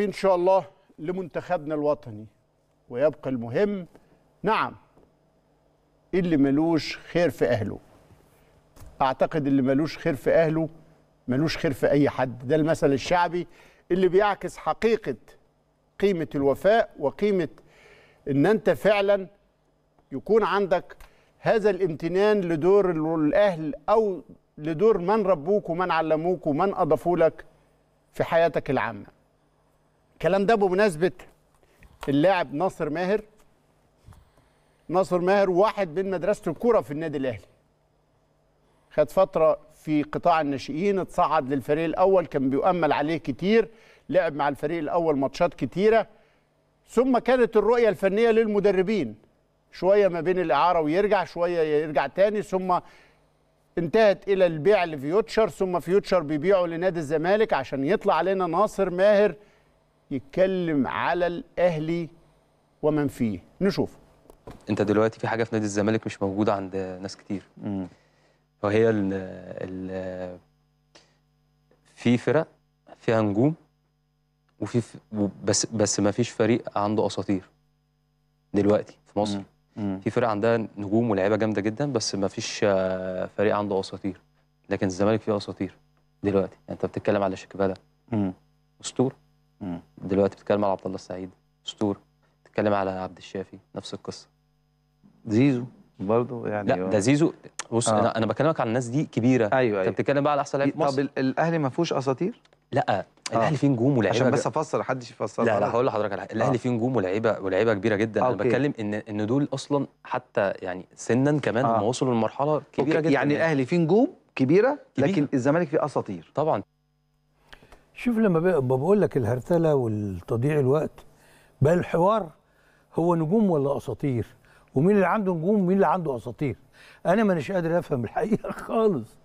متوفين إن شاء الله لمنتخبنا الوطني ويبقى المهم نعم اللي ملوش خير في أهله أعتقد اللي ملوش خير في أهله ملوش خير في أي حد ده المثل الشعبي اللي بيعكس حقيقة قيمة الوفاء وقيمة إن أنت فعلا يكون عندك هذا الامتنان لدور الأهل أو لدور من ربوك ومن علموك ومن أضافوا لك في حياتك العامه الكلام ده بمناسبه اللاعب ناصر ماهر ناصر ماهر واحد من مدرسه الكوره في النادي الاهلي خد فتره في قطاع الناشئين اتصعد للفريق الاول كان بيؤمل عليه كتير لعب مع الفريق الاول ماتشات كتيره ثم كانت الرؤيه الفنيه للمدربين شويه ما بين الاعاره ويرجع شويه يرجع تاني ثم انتهت الى البيع لفيوتشر ثم فيوتشر بيبيعه لنادي الزمالك عشان يطلع لنا ناصر ماهر يتكلم على الاهلي ومن فيه نشوف انت دلوقتي في حاجه في نادي الزمالك مش موجوده عند ناس كتير مم. وهي ال ال في فرق فيها نجوم وفي بس بس ما فيش فريق عنده اساطير دلوقتي في مصر مم. مم. في فرق عندها نجوم ولاعيبه جامده جدا بس ما فيش فريق عنده اساطير لكن الزمالك فيه اساطير دلوقتي يعني انت بتتكلم على شيكابالا اسطوره مم. دلوقتي بتتكلم على عبد الله السعيد اسطوره بتتكلم على عبد الشافي نفس القصه زيزو برضه يعني لا ده زيزو بص آه. انا انا بكلمك عن الناس دي كبيره أيوة،, ايوه انت بتتكلم بقى على احسن لعيب في مصر طب الاهلي ما فيهوش اساطير؟ لا الاهلي آه. فيه نجوم ولاعيبه عشان بس افسر حدش يفسر لا لا هقول لحضرتك على حاجه الاهلي آه. فيه نجوم ولاعيبه ولاعيبه كبيره جدا آه. انا بتكلم ان ان دول اصلا حتى يعني سنا كمان آه. هم وصلوا لمرحله كبيره أوكي. جدا يعني, يعني. الاهلي فيه نجوم كبيره, كبيرة. لكن الزمالك فيه اساطير طبعا شوف لما بقول لك الهرتله والتضييع الوقت بقى الحوار هو نجوم ولا اساطير ومين اللي عنده نجوم ومين اللي عنده اساطير انا مانيش قادر افهم الحقيقه خالص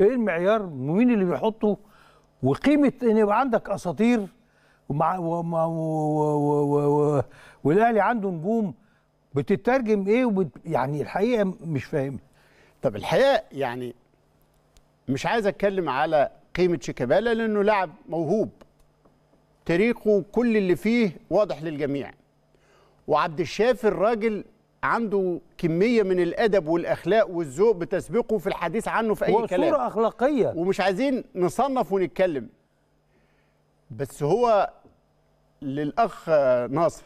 ايه المعيار ومين اللي بيحطه وقيمه ان يبقى عندك اساطير ومع وما و... والاهلي عنده نجوم بتترجم ايه وبت... يعني الحقيقه مش فاهمها طب الحقيقه يعني مش عايز اتكلم على قيمه شيكابالا لانه لاعب موهوب تاريخه كل اللي فيه واضح للجميع وعبد الشافي الراجل عنده كميه من الادب والاخلاق والذوق بتسبقه في الحديث عنه في اي وصورة كلام وصوره اخلاقيه ومش عايزين نصنف ونتكلم بس هو للاخ ناصر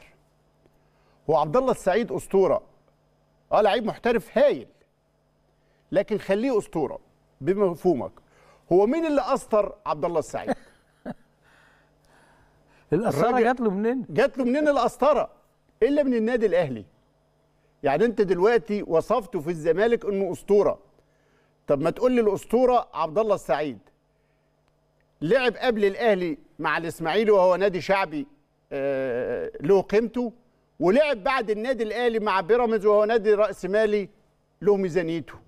هو عبد الله السعيد اسطوره اه لعيب محترف هايل لكن خليه اسطوره بمفهومك هو مين اللي قصر عبد الله السعيد القسطره جات له منين جات له منين القسطره الا من النادي الاهلي يعني انت دلوقتي وصفته في الزمالك انه اسطوره طب ما تقول لي الاسطوره عبد الله السعيد لعب قبل الاهلي مع الاسماعيلي وهو نادي شعبي آه، له قيمته ولعب بعد النادي الاهلي مع بيراميدز وهو نادي راس مالي له ميزانيته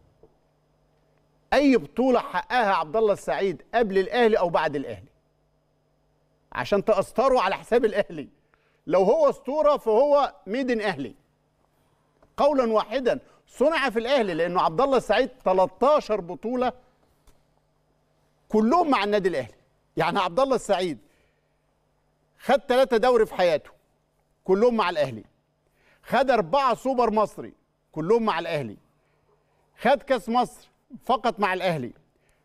اي بطوله حققها عبد الله السعيد قبل الاهلي او بعد الاهلي عشان تقسطروا على حساب الاهلي لو هو اسطوره فهو ميدن اهلي قولا واحدا صنع في الاهلي لانه عبد الله السعيد 13 بطوله كلهم مع النادي الاهلي يعني عبد الله السعيد خد ثلاثة دوري في حياته كلهم مع الاهلي خد أربعة سوبر مصري كلهم مع الاهلي خد كاس مصر فقط مع الاهلي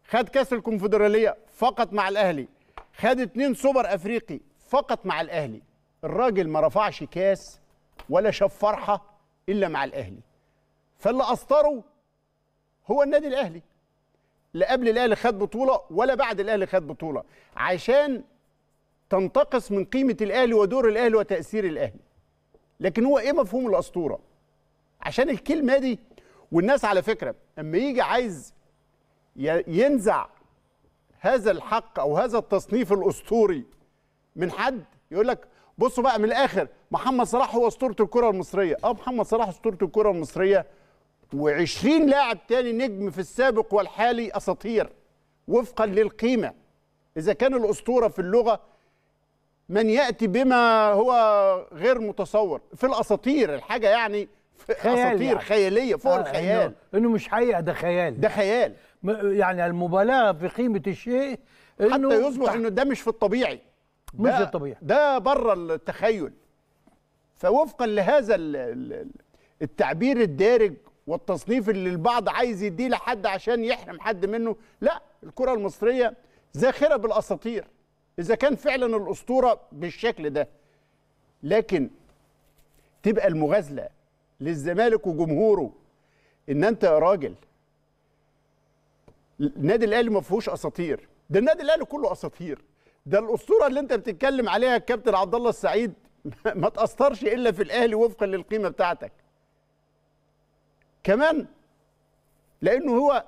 خد كاس الكونفدراليه فقط مع الاهلي خد اتنين سوبر افريقي فقط مع الاهلي الراجل ما رفعش كاس ولا شاف فرحه الا مع الاهلي فاللي اسطره هو النادي الاهلي لا قبل الاهلي خد بطوله ولا بعد الاهلي خد بطوله عشان تنتقص من قيمه الاهلي ودور الاهلي وتاثير الاهلي لكن هو ايه مفهوم الاسطوره عشان الكلمه دي والناس على فكره اما يجي عايز ينزع هذا الحق او هذا التصنيف الاسطوري من حد يقول لك بصوا بقى من الاخر محمد صلاح هو اسطوره الكره المصريه اه محمد صلاح اسطوره الكره المصريه و20 لاعب تاني نجم في السابق والحالي اساطير وفقا للقيمه اذا كان الاسطوره في اللغه من ياتي بما هو غير متصور في الاساطير الحاجه يعني خيال اساطير يعني. خياليه فوق آه الخيال إنه, انه مش حقيقه ده خيال ده خيال يعني المبالغه في قيمه الشيء إنه حتى يصبح انه ده مش في الطبيعي مش الطبيعي ده بره التخيل فوفقا لهذا التعبير الدارج والتصنيف اللي البعض عايز يديه لحد عشان يحرم حد منه لا الكره المصريه زاخره بالاساطير اذا كان فعلا الاسطوره بالشكل ده لكن تبقى المغازله للزمالك وجمهوره ان انت يا راجل النادي الاهلي ما فيهوش اساطير ده النادي الاهلي كله اساطير ده الاسطوره اللي انت بتتكلم عليها الكابتن عبد الله السعيد ما تاثرش الا في الاهلي وفقا للقيمه بتاعتك كمان لانه هو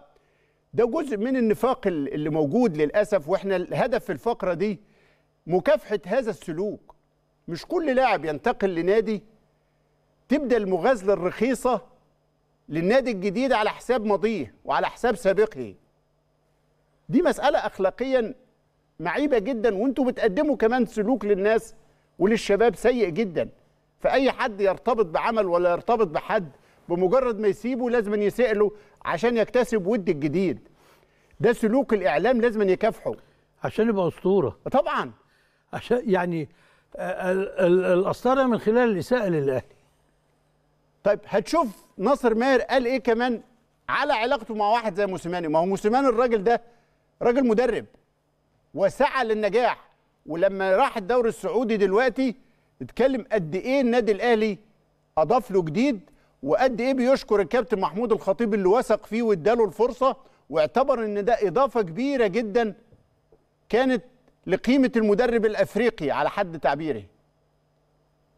ده جزء من النفاق اللي موجود للاسف واحنا الهدف في الفقره دي مكافحه هذا السلوك مش كل لاعب ينتقل لنادي تبدا المغازله الرخيصه للنادي الجديد على حساب ماضيه وعلى حساب سابقه دي مساله اخلاقيا معيبه جدا وانتم بتقدموا كمان سلوك للناس وللشباب سيء جدا فاي حد يرتبط بعمل ولا يرتبط بحد بمجرد ما يسيبه لازم يسأله عشان يكتسب ود الجديد ده سلوك الاعلام لازم يكافحه عشان يبقى اسطوره طبعا عشان يعني آه، الاسطوره من خلال الاساءه للاهلي طيب هتشوف ناصر ماهر قال ايه كمان على علاقته مع واحد زي موسيماني ما هو موسيماني الراجل ده راجل مدرب وسعى للنجاح ولما راح الدوري السعودي دلوقتي اتكلم قد ايه النادي الاهلي اضاف له جديد وقد ايه بيشكر الكابتن محمود الخطيب اللي وثق فيه واداله الفرصه واعتبر ان ده اضافه كبيره جدا كانت لقيمه المدرب الافريقي على حد تعبيره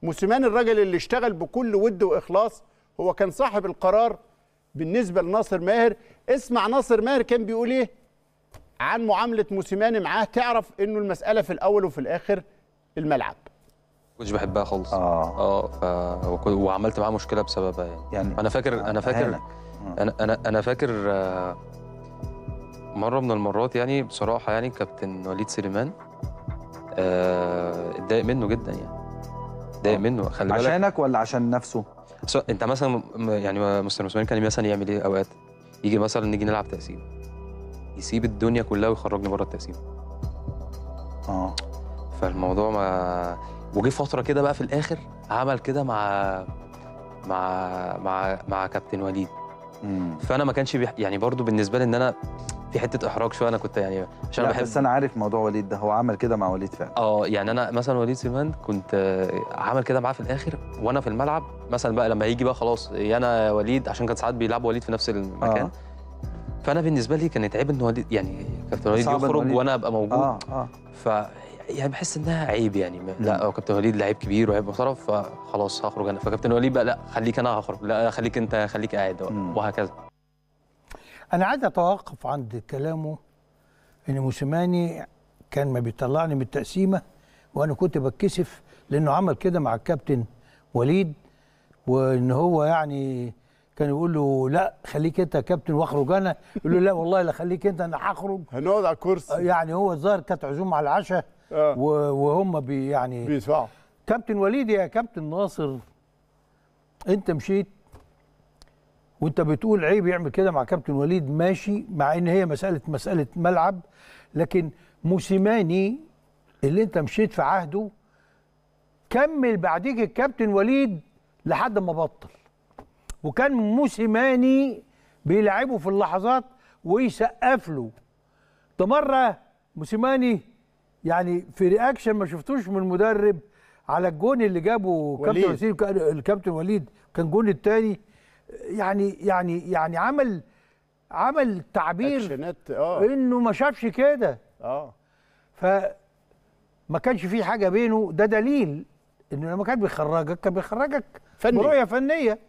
موسيماني الراجل اللي اشتغل بكل ود واخلاص هو كان صاحب القرار بالنسبه لناصر ماهر اسمع ناصر ماهر كان بيقول ايه عن معامله موسيماني معاه تعرف انه المساله في الاول وفي الاخر الملعب كنتش بحبها خالص اه اه ف... وعملت معاه مشكله بسببها يعني. يعني انا فاكر انا آه، فاكر آه. انا انا انا فاكر آه، مره من المرات يعني بصراحه يعني كابتن وليد سليمان اتضايق منه جدا يعني اتضايق آه. منه خلي بالك عشانك ولا عشان نفسه؟ انت مثلا يعني مستر مسلم كان مثلا يعمل ايه اوقات؟ يجي مثلا نيجي نلعب تقسيم يسيب الدنيا كلها ويخرجني بره التقسيم اه فالموضوع ما وجي فتره كده بقى في الاخر عمل كده مع مع مع مع كابتن وليد مم. فانا ما كانش بيح... يعني برضو بالنسبه لي ان انا في حته احراج شويه انا كنت يعني عشان انا بحب بس انا عارف موضوع وليد ده هو عمل كده مع وليد فعلا اه يعني انا مثلا وليد سليمان كنت عمل كده معاه في الاخر وانا في الملعب مثلا بقى لما يجي بقى خلاص يا انا وليد عشان كان ساعات بيلعب وليد في نفس المكان آه. فانا بالنسبه لي كانت عيب ان وليد يعني كابتن وليد يخرج وانا ابقى موجود اه اه ف يعني بحس انها عيب يعني لا هو كابتن وليد لعيب كبير وعيب محترف فخلاص هخرج انا فكابتن وليد بقى لا خليك انا هخرج لا خليك انت خليك قاعد وهكذا انا عايز اتوقف عند كلامه ان موسيماني كان ما بيطلعني من التقسيمه وانا كنت بتكسف لانه عمل كده مع الكابتن وليد وان هو يعني كان يقول له لا خليك انت يا كابتن واخرج انا يقول له لا والله لا خليك انت انا هخرج هنقعد على الكرسي يعني هو الظاهر كانت عزومه على العشاء آه. وهم بي يعني بيدفعوا كابتن وليد يا كابتن ناصر انت مشيت وانت بتقول عيب يعمل كده مع كابتن وليد ماشي مع ان هي مساله مساله ملعب لكن موسيماني اللي انت مشيت في عهده كمل بعديك الكابتن وليد لحد ما بطل وكان موسيماني بيلعبه في اللحظات ويسقف له ده مره موسيماني يعني في رياكشن ما شفتوش من مدرب على الجون اللي جابه كابتن الكابتن وليد كان جون الثاني يعني يعني يعني عمل عمل تعبير اه انه ما شافش كده اه ما كانش في حاجه بينه ده دليل انه لما كان بيخرجك كان بيخرجك فني برؤيه فنيه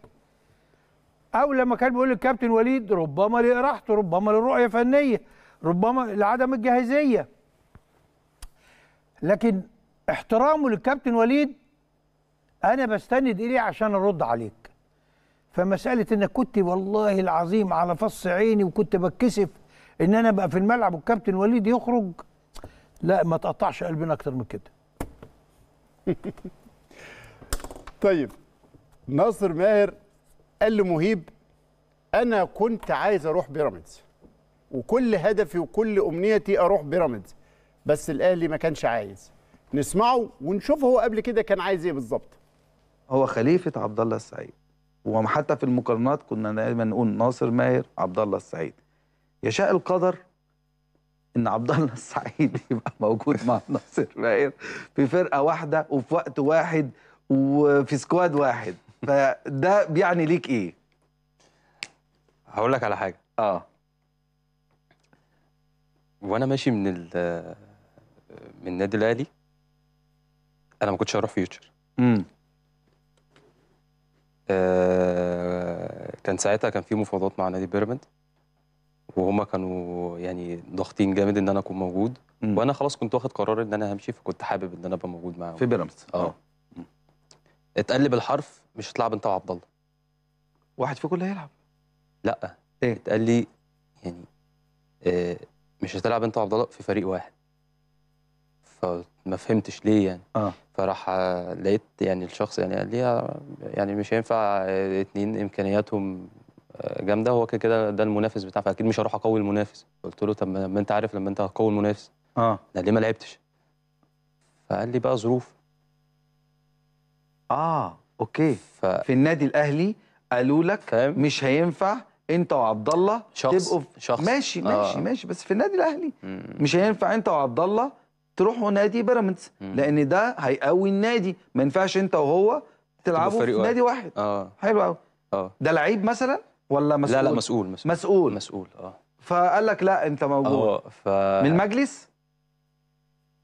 او لما كان بيقول للكابتن وليد ربما لإراحته ربما لرؤيه فنيه ربما لعدم الجاهزيه لكن احترامه للكابتن وليد انا بستند اليه عشان ارد عليك فمساله انك كنت والله العظيم على فص عيني وكنت بتكسف ان انا بقى في الملعب والكابتن وليد يخرج لا ما تقطعش قلبنا اكتر من كده طيب ناصر ماهر قال لمهيب انا كنت عايز اروح بيراميدز وكل هدفي وكل امنيتي اروح بيراميدز بس الاهلي ما كانش عايز نسمعه ونشوف هو قبل كده كان عايز ايه بالظبط هو خليفه عبد الله السعيد وحتى في المقارنات كنا دايما نقول ناصر ماهر عبد الله السعيد يشاء القدر ان عبد الله السعيد يبقى موجود مع ناصر ماهر في فرقه واحده وفي وقت واحد وفي سكواد واحد فده بيعني ليك ايه هقول لك على حاجه اه وانا ماشي من ال من النادي الاهلي انا ما كنتش هروح فيوتشر امم آه، كان ساعتها كان في مفاوضات مع نادي بيراميدز وهما كانوا يعني ضاغطين جامد ان انا اكون موجود م. وانا خلاص كنت واخد قرار ان انا همشي فكنت حابب ان انا ابقى موجود معاهم في بيراميدز اه, آه. اتقلب الحرف مش هتلعب انت وعبد الله واحد في كل هيلعب لا ايه اتقال لي يعني آه مش هتلعب انت وعبد الله في فريق واحد فما فهمتش ليه يعني اه فراح لقيت يعني الشخص يعني قال لي يعني مش هينفع اتنين امكانياتهم آه، جامده هو كده كده ده المنافس بتاعي فاكيد مش هروح اقوي المنافس قلت له طب ما انت عارف لما انت هتقوي المنافس اه ليه ما لعبتش فقال لي بقى ظروف اه اوكي ف... في النادي الاهلي قالوا لك فهم؟ مش هينفع انت وعبد الله شخص تبقوا في... شخص ماشي ماشي آه. ماشي بس في النادي الاهلي مم. مش هينفع انت وعبد الله تروحوا نادي بيراميدز لان ده هيقوي النادي ما ينفعش انت وهو تلعبوا في نادي واحد اه حلو قوي اه ده لعيب مثلا ولا مسؤول لا لا مسؤول مسؤول مسؤول, مسؤول. اه فقال لك لا انت موجود اه ف... من مجلس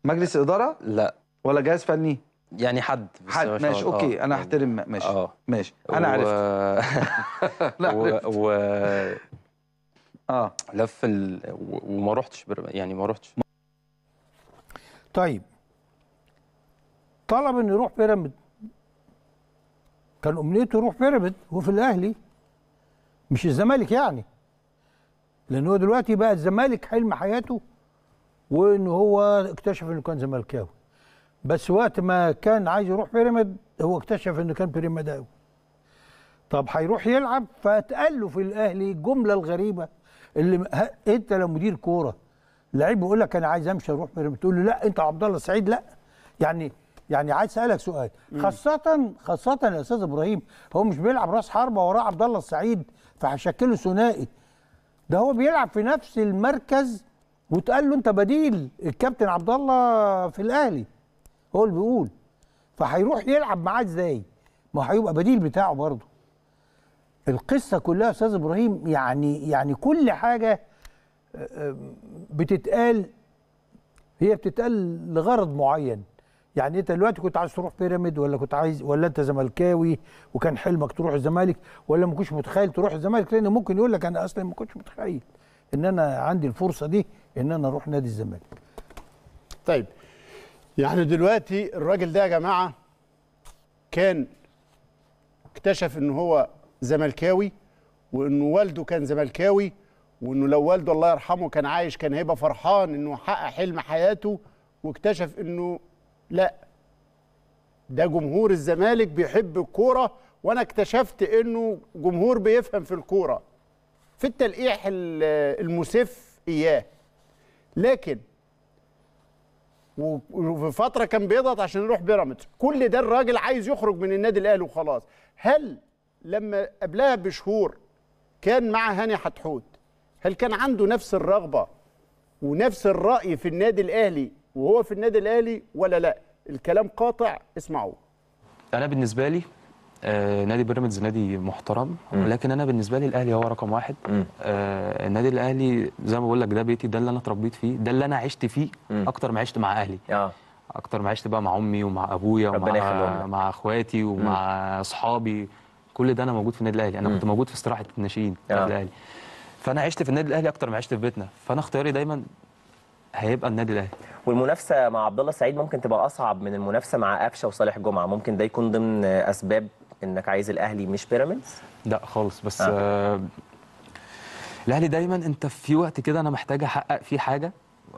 مجلس اداره لا ولا جهاز فني يعني حد بس حد ماشي اوكي انا آه. احترم ماشي آه. ماشي انا و... لا عرفت و... و... اه لف ال... وما رحتش بر... يعني ما رحتش طيب طلب انه يروح بيراميد كان امنيته يروح بيراميد وفي الاهلي مش الزمالك يعني لان هو دلوقتي بقى الزمالك حلم حياته وان هو اكتشف انه كان زملكاوي بس وقت ما كان عايز يروح بيراميد هو اكتشف انه كان بيراميداوي طب هيروح يلعب فاتقال له في الاهلي الجمله الغريبه اللي انت لو مدير كوره لعيب بيقول لك انا عايز امشي اروح بيراميدز تقول له لا انت عبد الله السعيد لا يعني يعني عايز اسالك سؤال خاصه خاصه يا استاذ ابراهيم هو مش بيلعب راس حربه وراه عبد الله السعيد فهشكله ثنائي ده هو بيلعب في نفس المركز وتقال له انت بديل الكابتن عبد الله في الاهلي هو اللي بيقول فهيروح يلعب معاه ازاي؟ ما هيبقى بديل بتاعه برضه القصه كلها يا استاذ ابراهيم يعني يعني كل حاجه بتتقال هي بتتقال لغرض معين يعني انت دلوقتي كنت عايز تروح بيراميد ولا كنت عايز ولا انت زملكاوي وكان حلمك تروح الزمالك ولا ما كنتش متخيل تروح الزمالك لان ممكن يقول لك انا اصلا ما كنتش متخيل ان انا عندي الفرصه دي ان انا اروح نادي الزمالك. طيب يعني دلوقتي الراجل ده يا جماعه كان اكتشف ان هو زملكاوي وانه والده كان زملكاوي وانه لو والده الله يرحمه كان عايش كان هيبقى فرحان انه حقق حلم حياته واكتشف انه لا ده جمهور الزمالك بيحب الكوره وانا اكتشفت انه جمهور بيفهم في الكوره في التلقيح المسف اياه لكن وفي فتره كان بيضغط عشان يروح بيراميدز كل ده الراجل عايز يخرج من النادي الاهلي وخلاص هل لما قبلها بشهور كان مع هاني حتحوت هل كان عنده نفس الرغبه ونفس الراي في النادي الاهلي وهو في النادي الاهلي ولا لا الكلام قاطع اسمعوه انا بالنسبه لي آه نادي بيراميدز نادي محترم م. لكن انا بالنسبه لي الاهلي هو رقم واحد آه النادي الاهلي زي ما بقول لك ده بيتي ده اللي انا اتربيت فيه ده اللي انا عشت فيه اكتر ما عشت مع اهلي آه. اكتر ما عشت بقى مع امي ومع ابويا ومع مع اخواتي ومع اصحابي كل ده انا موجود في النادي الاهلي انا م. كنت موجود في استراحه الناشئين في النادي آه. الاهلي فانا عشت في النادي الاهلي اكتر ما عشت في بيتنا فانا اختياري دايما هيبقى النادي الاهلي والمنافسه مع عبد الله السعيد ممكن تبقى اصعب من المنافسه مع قفشه وصالح جمعه ممكن ده يكون ضمن اسباب انك عايز الاهلي مش بيراميدز لا خالص بس آه. آه الاهلي دايما انت في وقت كده انا محتاج احقق فيه حاجه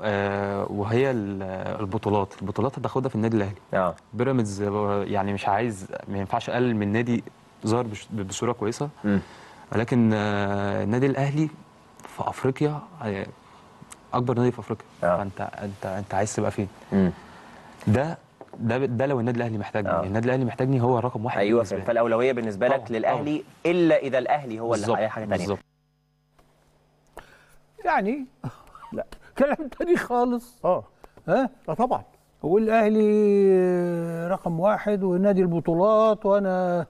آه وهي البطولات البطولات هتاخدها في النادي الاهلي آه. بيراميدز يعني مش عايز ما ينفعش اقلل من نادي ظهر بصوره كويسه م. ولكن النادي آه، الاهلي في افريقيا آه، اكبر نادي في افريقيا آه. فانت انت انت عايز تبقى فين ده ده ده لو النادي الاهلي محتاجني آه. النادي الاهلي محتاجني هو رقم واحد ايوه فالاولويه بالنسبه لك أوه. للاهلي أوه. الا اذا الاهلي هو اللي حاجه ثانيه بالظبط يعني لا كلام ثاني خالص اه ها لا آه، طبعا والاهلي رقم واحد ونادي البطولات وانا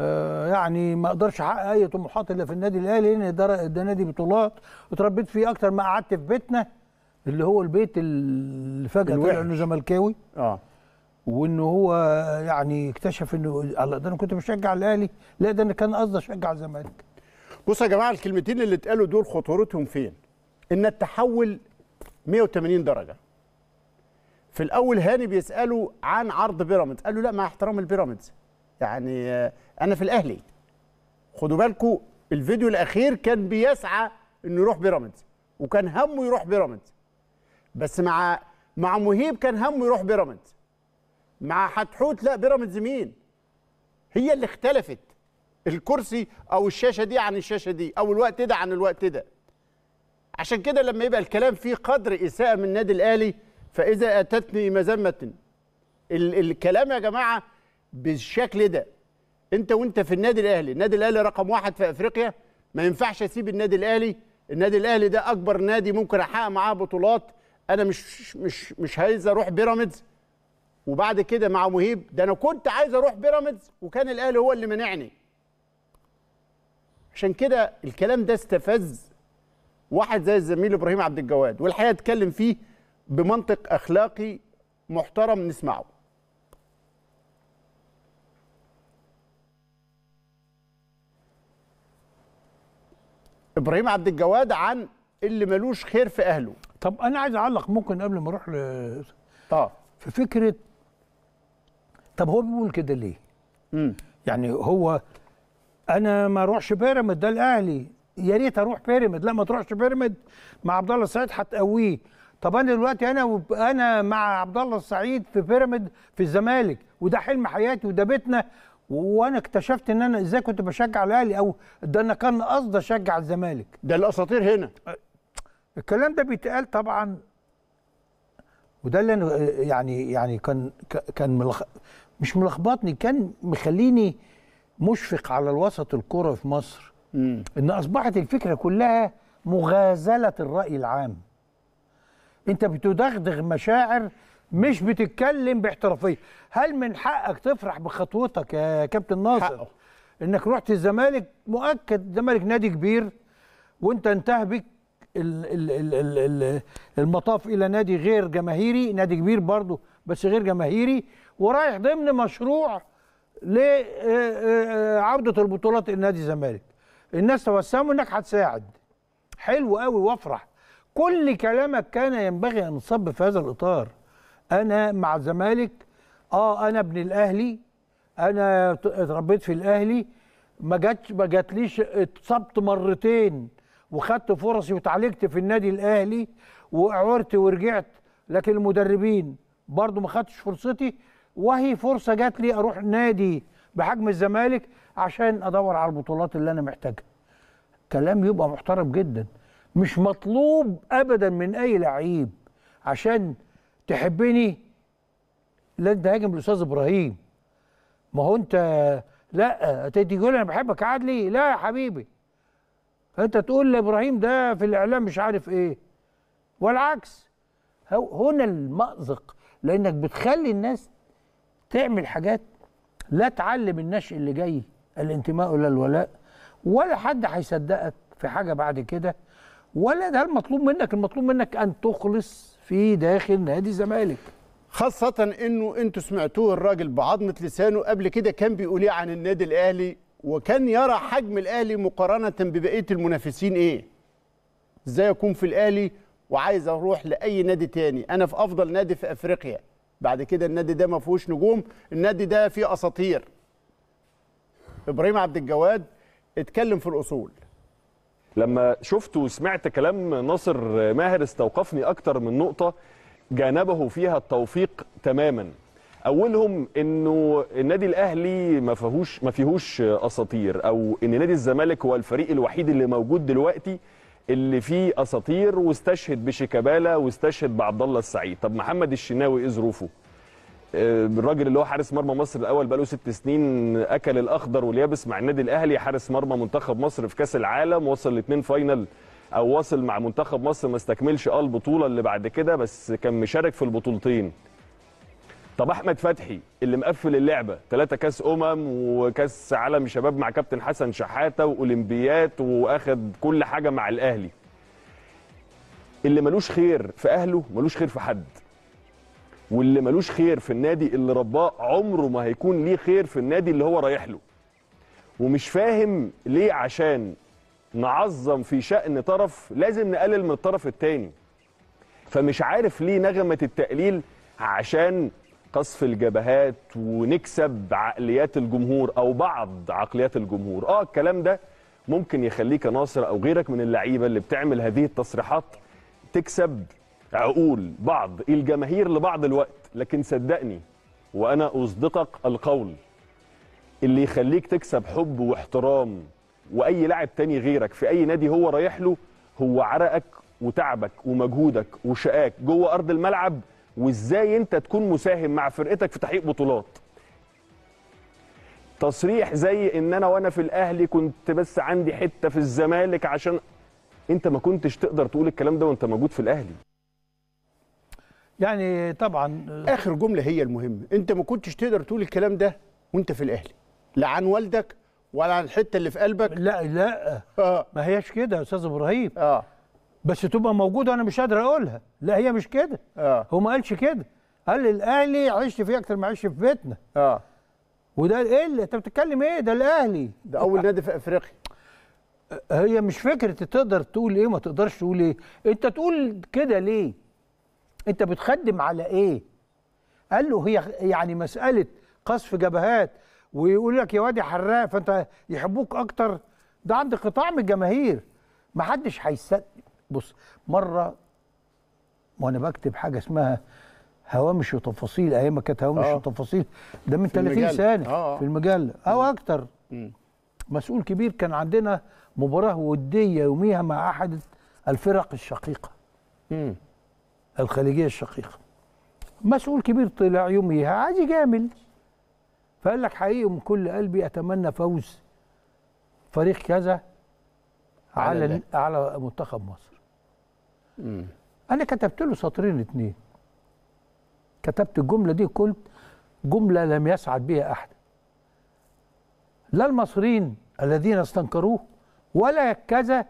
آه، يعني ما اقدرش احقق اي طموحات الا في النادي الاهلي لان ده, نادي بطولات اتربيت فيه اكتر ما قعدت في بيتنا اللي هو البيت اللي فجاه طلع انه زملكاوي اه وانه هو يعني اكتشف انه الله ده انا كنت بشجع الاهلي لا ده انا كان قصدي اشجع الزمالك بصوا يا جماعه الكلمتين اللي اتقالوا دول خطورتهم فين؟ ان التحول 180 درجه في الاول هاني بيساله عن عرض بيراميدز قال له لا مع احترام البيراميدز يعني آه، انا في الاهلي خدوا بالكم الفيديو الاخير كان بيسعى انه يروح بيراميدز وكان همه يروح بيراميدز بس مع مع مهيب كان همه يروح بيراميدز مع حتحوت لا بيراميدز مين هي اللي اختلفت الكرسي او الشاشه دي عن الشاشه دي او الوقت ده عن الوقت ده عشان كده لما يبقى الكلام فيه قدر اساءه من النادي الاهلي فاذا اتتني مذمه الكلام يا جماعه بالشكل ده انت وانت في النادي الاهلي النادي الاهلي رقم واحد في افريقيا ما ينفعش اسيب النادي الاهلي النادي الاهلي ده اكبر نادي ممكن احقق معاه بطولات انا مش مش مش عايز اروح بيراميدز وبعد كده مع مهيب ده انا كنت عايز اروح بيراميدز وكان الاهلي هو اللي منعني عشان كده الكلام ده استفز واحد زي الزميل ابراهيم عبد الجواد والحقيقه اتكلم فيه بمنطق اخلاقي محترم نسمعه ابراهيم عبد الجواد عن اللي ملوش خير في اهله طب انا عايز اعلق ممكن قبل ما اروح ل اه في فكره طب هو بيقول كده ليه؟ امم يعني هو انا ما اروحش بيراميد ده الاهلي يا ريت اروح بيراميد لا ما تروحش بيراميد مع عبد الله السعيد هتقويه طب انا دلوقتي انا انا مع عبد الله السعيد في بيراميد في الزمالك وده حلم حياتي وده بيتنا وانا اكتشفت ان انا ازاي كنت بشجع الاهلي او ده انا كان قصدي اشجع الزمالك ده الاساطير هنا أه، الكلام ده بيتقال طبعا وده اللي أنا أه، يعني يعني كان كان ملخ مش ملخبطني كان مخليني مشفق على الوسط الكره في مصر م. ان اصبحت الفكره كلها مغازله الراي العام انت بتدغدغ مشاعر مش بتتكلم باحترافيه هل من حقك تفرح بخطوتك يا كابتن ناصر حقه. انك رحت الزمالك مؤكد الزمالك نادي كبير وانت انتهى بك المطاف الى نادي غير جماهيري نادي كبير برضه بس غير جماهيري ورايح ضمن مشروع لعوده آه، آه، البطولات لنادي الزمالك الناس توسموا انك هتساعد حلو قوي وافرح كل كلامك كان ينبغي ان يصب في هذا الاطار انا مع الزمالك اه انا ابن الاهلي انا اتربيت في الاهلي ما جاتش ما جاتليش اتصبت مرتين وخدت فرصي وتعالجت في النادي الاهلي وعورت ورجعت لكن المدربين برضو ما خدتش فرصتي وهي فرصه جات لي اروح نادي بحجم الزمالك عشان ادور على البطولات اللي انا محتاجها كلام يبقى محترم جدا مش مطلوب ابدا من اي لعيب عشان تحبني لا انت هاجم الاستاذ ابراهيم ما هو انت لا تيجي تقول انا بحبك عدلي لا يا حبيبي انت تقول لابراهيم ده في الاعلام مش عارف ايه والعكس هنا المأزق لانك بتخلي الناس تعمل حاجات لا تعلم النشء اللي جاي الانتماء الى الولاء ولا حد هيصدقك في حاجه بعد كده ولا ده المطلوب منك المطلوب منك ان تخلص في داخل نادي الزمالك خاصة انه انتوا سمعتوه الراجل بعضمة لسانه قبل كده كان بيقول ايه عن النادي الاهلي وكان يرى حجم الاهلي مقارنة ببقية المنافسين ايه؟ ازاي اكون في الاهلي وعايز اروح لاي نادي تاني انا في افضل نادي في افريقيا بعد كده النادي ده ما فيهوش نجوم النادي ده فيه اساطير ابراهيم عبد الجواد اتكلم في الاصول لما شفت وسمعت كلام ناصر ماهر استوقفني أكتر من نقطة جانبه فيها التوفيق تماما اولهم انه النادي الاهلي ما فيهوش ما فيهوش اساطير او ان نادي الزمالك هو الفريق الوحيد اللي موجود دلوقتي اللي فيه اساطير واستشهد بشيكابالا واستشهد بعبد الله السعيد طب محمد الشناوي ايه ظروفه الراجل اللي هو حارس مرمى مصر الاول بقاله ست سنين اكل الاخضر واليابس مع النادي الاهلي حارس مرمى منتخب مصر في كاس العالم وصل لاثنين فاينل او واصل مع منتخب مصر ما استكملش اه البطوله اللي بعد كده بس كان مشارك في البطولتين طب احمد فتحي اللي مقفل اللعبه ثلاثه كاس امم وكاس عالم شباب مع كابتن حسن شحاته واولمبيات واخد كل حاجه مع الاهلي اللي ملوش خير في اهله ملوش خير في حد واللي ملوش خير في النادي اللي رباه عمره ما هيكون ليه خير في النادي اللي هو رايح له ومش فاهم ليه عشان نعظم في شأن طرف لازم نقلل من الطرف التاني فمش عارف ليه نغمة التقليل عشان قصف الجبهات ونكسب عقليات الجمهور او بعض عقليات الجمهور اه الكلام ده ممكن يخليك ناصر او غيرك من اللعيبه اللي بتعمل هذه التصريحات تكسب عقول بعض الجماهير لبعض الوقت لكن صدقني وأنا أصدقك القول اللي يخليك تكسب حب واحترام وأي لاعب تاني غيرك في أي نادي هو رايح له هو عرقك وتعبك ومجهودك وشقاك جوه أرض الملعب وإزاي أنت تكون مساهم مع فرقتك في تحقيق بطولات تصريح زي ان انا وانا في الاهلي كنت بس عندي حته في الزمالك عشان انت ما كنتش تقدر تقول الكلام ده وانت موجود في الاهلي يعني طبعا اخر جمله هي المهمه انت ما كنتش تقدر تقول الكلام ده وانت في الاهلي لا عن والدك ولا عن الحته اللي في قلبك لا لا آه. ما هياش كده يا استاذ ابراهيم اه بس تبقى موجوده وانا مش قادر اقولها لا هي مش كده آه. هو ما قالش كده قال الاهلي عشت فيه اكتر ما عشت في بيتنا اه وده ايه اللي انت بتتكلم ايه ده الاهلي ده اول نادي في افريقيا هي مش فكره تقدر تقول ايه ما تقدرش تقول ايه انت تقول كده ليه انت بتخدم على ايه قال له هي يعني مساله قصف جبهات ويقول لك يا وادي حراق فانت يحبوك اكتر ده عند قطاع من الجماهير محدش هيصدق بص مره وانا بكتب حاجه اسمها هوامش وتفاصيل ايام ما كانت هوامش أوه. وتفاصيل ده من 30 سنه أوه. في المجله او اكتر م. مسؤول كبير كان عندنا مباراه وديه يوميها مع احد الفرق الشقيقه م. الخليجيه الشقيقه مسؤول كبير طلع يوميها عادي جامل فقال لك حقيقي من كل قلبي اتمنى فوز فريق كذا على على منتخب مصر مم. انا كتبت له سطرين اتنين كتبت الجمله دي قلت جمله لم يسعد بها احد لا المصريين الذين استنكروه ولا كذا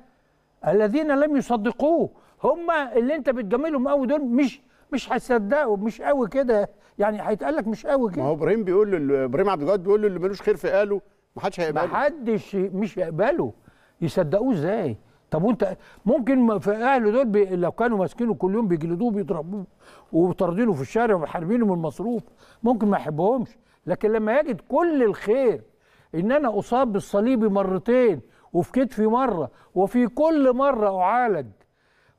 الذين لم يصدقوه هم اللي انت بتجاملهم قوي دول مش مش هتصدقوا مش قوي كده يعني هيتقال لك مش قوي كده ما هو ابراهيم بيقول له ابراهيم عبد الجواد بيقول له اللي ملوش خير في قاله ما حدش هيقبله ما حدش مش هيقبله يصدقوه ازاي طب وانت ممكن في اهله دول بي لو كانوا ماسكينه كل يوم بيجلدوه بيضربوه وطاردينه في الشارع وحاربينه من المصروف ممكن ما يحبهمش لكن لما يجد كل الخير ان انا اصاب بالصليبي مرتين وفي كتفي مره وفي كل مره اعالج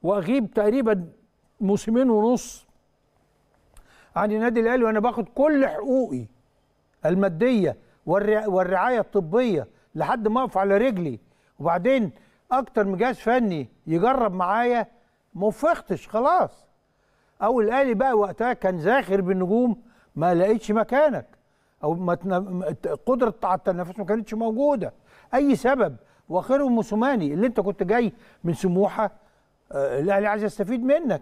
واغيب تقريبا موسمين ونص عن النادي الاهلي وانا باخد كل حقوقي الماديه والرعايه الطبيه لحد ما اقف على رجلي وبعدين اكتر من جهاز فني يجرب معايا موفقتش خلاص او الاهلي بقى وقتها كان زاخر بالنجوم ما لقيتش مكانك او ما قدره على التنافس ما كانتش موجوده اي سبب واخره موسوماني اللي انت كنت جاي من سموحه الاهلي آه، عايز يستفيد منك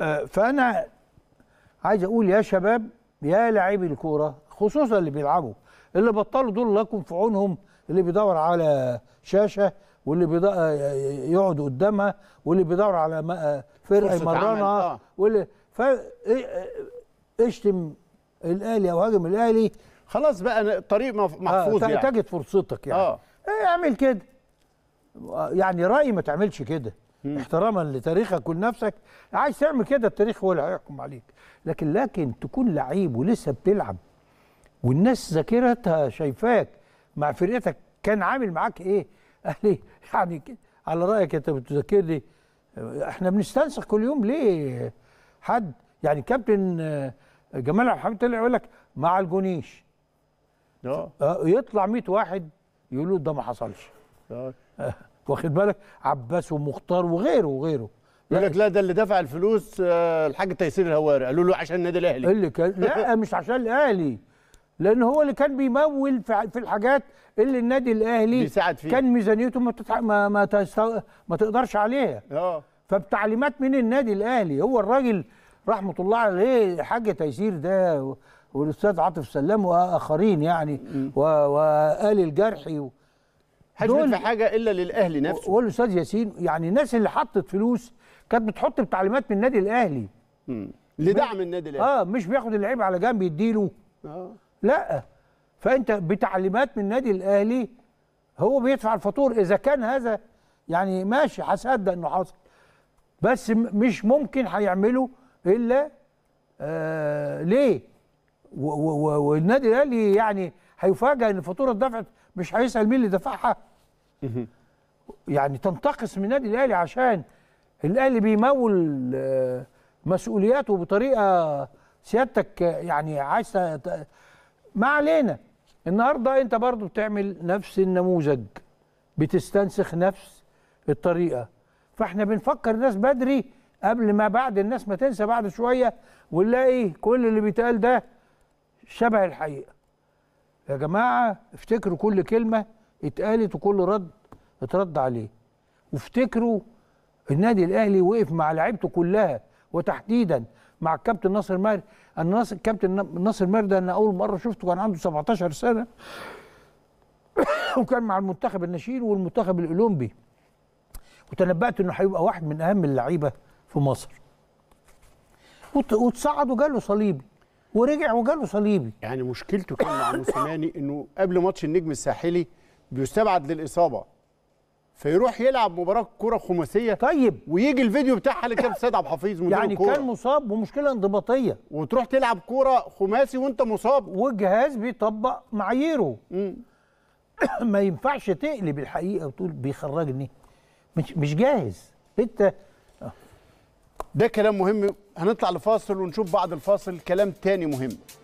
آه، فانا عايز اقول يا شباب يا لاعبي الكوره خصوصا اللي بيلعبوا اللي بطلوا دول لكم في عونهم اللي بيدور على شاشه واللي بيض... آه، يقعد قدامها واللي بيدور على فرقه يمرنها واللي ف إيه، اشتم الاهلي او هاجم الاهلي خلاص بقى الطريق محفوظ آه يعني تجد فرصتك يعني آه. إيه، اعمل كده يعني رايي ما تعملش كده احتراما لتاريخك ولنفسك عايز تعمل كده التاريخ هو اللي هيحكم عليك لكن لكن تكون لعيب ولسه بتلعب والناس ذاكرتها شايفاك مع فرقتك كان عامل معاك ايه اهلي إيه؟ يعني على رايك انت بتذاكرني احنا بنستنسخ كل يوم ليه حد يعني كابتن آه، جمال عبد الحميد طلع يقول لك ما آه. اه يطلع 100 واحد يقولوا ده ما حصلش واخد بالك عباس ومختار وغيره وغيره يقول لك لا ده اللي دفع الفلوس آه، الحاج تيسير الهواري قالوا له عشان النادي الاهلي اللي كان لا مش عشان الاهلي لان هو اللي كان بيمول في الحاجات اللي النادي الاهلي بيساعد فيها كان ميزانيته ما تتح... ما ما, تستو... ما تقدرش عليها اه فبتعليمات من النادي الاهلي هو الراجل رحمه الله عليه الحاج تيسير ده والاستاذ عاطف سلام واخرين يعني وآل الجرحي و... هجمت في حاجه الا للاهلي نفسه والاستاذ ياسين يعني الناس اللي حطت فلوس كانت بتحط بتعليمات من النادي الاهلي مم. لدعم النادي الاهلي اه مش بياخد اللعيب على جنب يديله اه لا فانت بتعليمات من النادي الاهلي هو بيدفع الفاتور اذا كان هذا يعني ماشي هصدق انه حصل بس مش ممكن هيعمله الا آه ليه والنادي الاهلي يعني هيفاجئ ان الفاتوره اتدفعت مش هيسال مين اللي دفعها يعني تنتقص من النادي الاهلي عشان الاهلي بيمول آه، مسؤولياته بطريقه سيادتك يعني عايز ما علينا النهارده انت برضو بتعمل نفس النموذج بتستنسخ نفس الطريقه فاحنا بنفكر الناس بدري قبل ما بعد الناس ما تنسى بعد شويه ونلاقي كل اللي بيتقال ده شبه الحقيقه يا جماعه افتكروا كل كلمه اتقالت وكل رد اترد عليه وافتكروا النادي الاهلي وقف مع لعيبته كلها وتحديدا مع الكابتن ناصر ماهر الناصر الكابتن ناصر ماهر ده انا اول مره شفته كان عنده 17 سنه وكان مع المنتخب الناشئين والمنتخب الاولمبي وتنبأت انه هيبقى واحد من اهم اللعيبه في مصر وتصعد وجاله صليبي ورجع وجاله صليبي يعني مشكلته كان مع موسيماني انه قبل ماتش النجم الساحلي بيستبعد للاصابه فيروح يلعب مباراه كره خماسيه طيب ويجي الفيديو بتاعها لكابتن سيد عبد الحفيظ مدير يعني الكورة. كان مصاب ومشكله انضباطيه وتروح تلعب كوره خماسي وانت مصاب والجهاز بيطبق معاييره ما ينفعش تقلب الحقيقه وتقول بيخرجني مش مش جاهز انت ده كلام مهم هنطلع لفاصل ونشوف بعد الفاصل كلام تاني مهم